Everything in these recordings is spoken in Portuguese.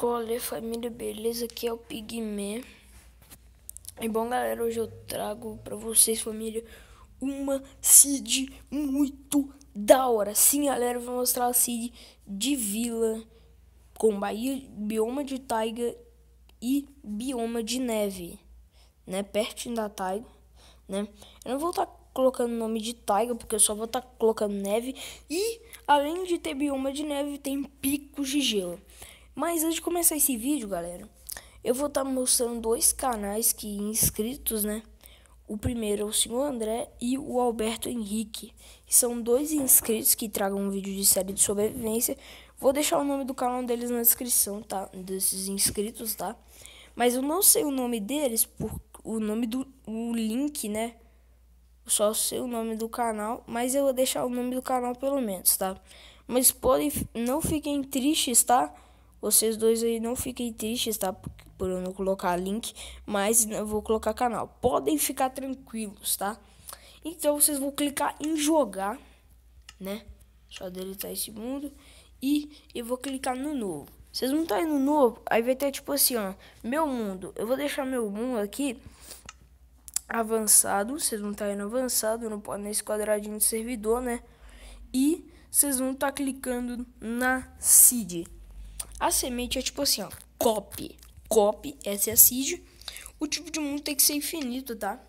Olá, família, beleza? Aqui é o Pigme. E bom, galera, hoje eu trago pra vocês, família, uma seed muito da hora. Sim, galera, eu vou mostrar a seed de vila com Bahia, bioma de taiga e bioma de neve, né? Pertinho da taiga, né? Eu não vou estar tá colocando o nome de taiga, porque eu só vou estar tá colocando neve. E, além de ter bioma de neve, tem picos de gelo. Mas antes de começar esse vídeo, galera, eu vou estar tá mostrando dois canais que inscritos, né? O primeiro é o Sr. André e o Alberto Henrique. São dois inscritos que tragam um vídeo de série de sobrevivência. Vou deixar o nome do canal deles na descrição, tá? Desses inscritos, tá? Mas eu não sei o nome deles, por o nome do o link, né? Só sei o nome do canal, mas eu vou deixar o nome do canal pelo menos, tá? Mas podem, não fiquem tristes, tá? Vocês dois aí não fiquem tristes, tá? Por eu não colocar link, mas eu vou colocar canal. Podem ficar tranquilos, tá? Então vocês vão clicar em jogar, né? Só deletar esse mundo. E eu vou clicar no novo. Vocês vão estar no novo, aí vai ter tipo assim, ó. Meu mundo. Eu vou deixar meu mundo aqui avançado. Vocês vão estar indo avançado no, nesse quadradinho de servidor, né? E vocês vão estar clicando na seed. A semente é tipo assim, ó. Copy. Copy, essa é a seed. O tipo de mundo tem que ser infinito, tá?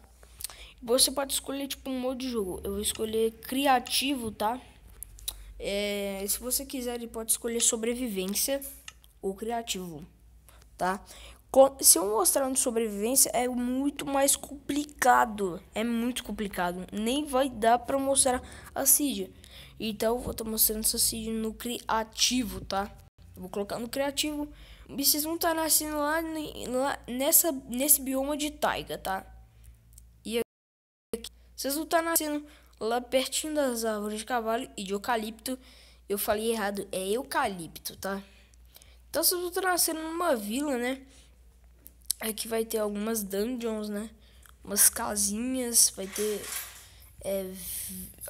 Você pode escolher, tipo, um modo de jogo. Eu vou escolher criativo, tá? É, se você quiser, ele pode escolher sobrevivência ou criativo, tá? Se eu mostrar no sobrevivência, é muito mais complicado. É muito complicado. Nem vai dar pra mostrar a Seed. Então, eu vou estar tá mostrando essa Seed no criativo, tá? vou colocar no criativo. Vocês vão estar nascendo lá, lá nessa, nesse bioma de taiga, tá? E aqui, vocês vão estar tá nascendo lá pertinho das árvores de cavalo e de eucalipto. Eu falei errado, é eucalipto, tá? Então vocês vão estar tá nascendo numa vila, né? Aqui vai ter algumas dungeons, né? Umas casinhas, vai ter é,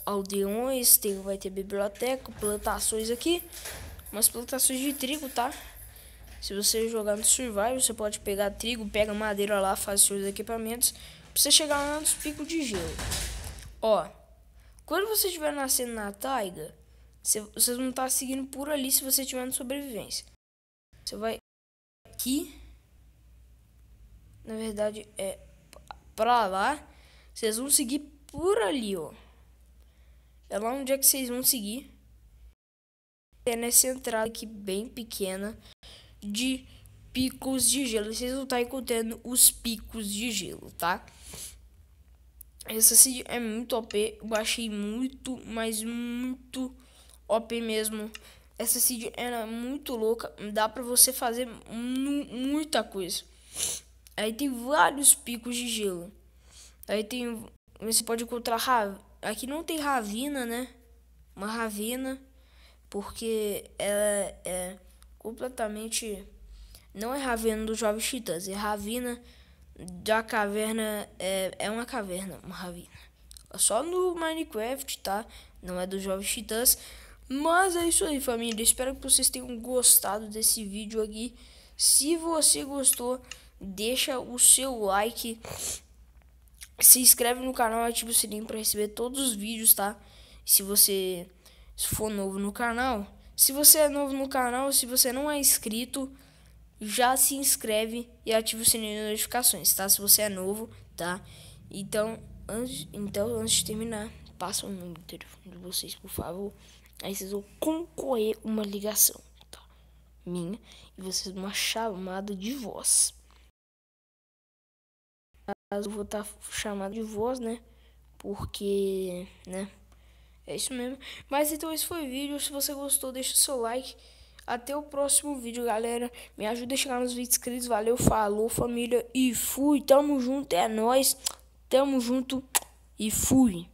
aldeões, tem, vai ter biblioteca, plantações aqui umas plantações de trigo, tá? Se você jogar no survival, você pode pegar trigo, pega madeira lá, faz seus equipamentos, pra você chegar lá nos picos de gelo. Ó, quando você estiver nascendo na taiga, vocês vão estar tá seguindo por ali se você estiver no sobrevivência. Você vai aqui, na verdade é pra lá, vocês vão seguir por ali, ó. É lá onde é que vocês vão seguir essa entrada aqui bem pequena de picos de gelo. Vocês vão estar tá encontrando os picos de gelo, tá? Essa seed é muito OP, eu achei muito, mas muito OP mesmo. Essa seed era é muito louca, dá pra você fazer muita coisa. Aí tem vários picos de gelo. Aí tem. Você pode encontrar. Ra... Aqui não tem ravina, né? Uma ravina porque ela é completamente não é Ravena dos Jovens Titãs, é Ravina da caverna, é, é uma caverna, uma ravina. É só no Minecraft, tá? Não é dos Jovens Titãs. Mas é isso aí, família. Espero que vocês tenham gostado desse vídeo aqui. Se você gostou, deixa o seu like. Se inscreve no canal, ativa o sininho para receber todos os vídeos, tá? Se você se for novo no canal. Se você é novo no canal, se você não é inscrito, já se inscreve e ativa o sininho de notificações, tá? Se você é novo, tá? Então, antes, então, antes de terminar, passa o número do telefone de vocês, por favor. Aí vocês vão concorrer uma ligação, tá? Minha. E vocês uma chamada de voz. Eu vou estar tá chamado de voz, né? Porque, né? É isso mesmo. Mas então esse foi o vídeo. Se você gostou, deixa o seu like. Até o próximo vídeo, galera. Me ajuda a chegar nos 20 inscritos. Valeu, falou, família. E fui. Tamo junto, é nós. Tamo junto e fui.